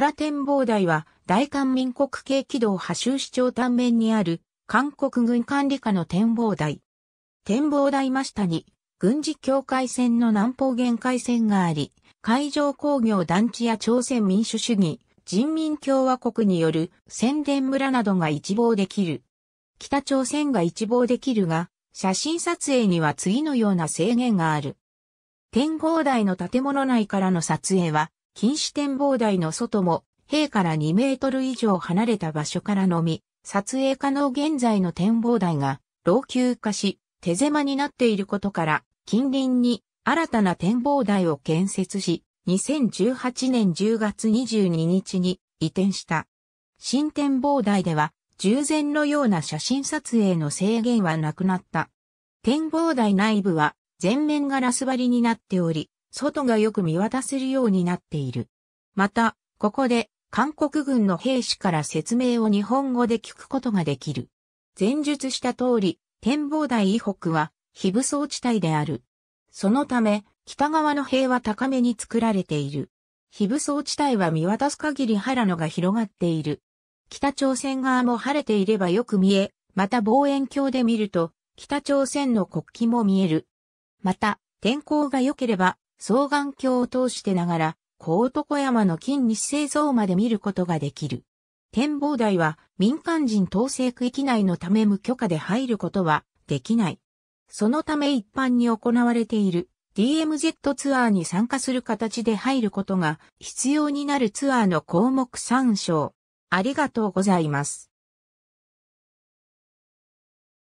虎展望台は、大韓民国系軌道波州市長端面にある、韓国軍管理下の展望台。展望台真下に、軍事境界線の南方限界線があり、海上工業団地や朝鮮民主主義、人民共和国による宣伝村などが一望できる。北朝鮮が一望できるが、写真撮影には次のような制限がある。展望台の建物内からの撮影は禁止展望台の外も、塀から2メートル以上離れた場所からのみ、撮影可能現在の展望台が老朽化し、手狭になっていることから、近隣に新たな展望台を建設し、2018年10月22日に移転した。新展望台では、従前のような写真撮影の制限はなくなった。展望台内部は全面ガラス張りになっており、外がよく見渡せるようになっている。また、ここで韓国軍の兵士から説明を日本語で聞くことができる。前述した通り、展望台以北は非武装地帯である。そのため、北側の塀は高めに作られている。非武装地帯は見渡す限り原野が広がっている。北朝鮮側も晴れていればよく見え、また望遠鏡で見ると、北朝鮮の国旗も見える。また、天候が良ければ、双眼鏡を通してながら、高男山の金日成像まで見ることができる。展望台は民間人統制区域内のため無許可で入ることはできない。そのため一般に行われている DMZ ツアーに参加する形で入ることが必要になるツアーの項目参照。ありがとうございます。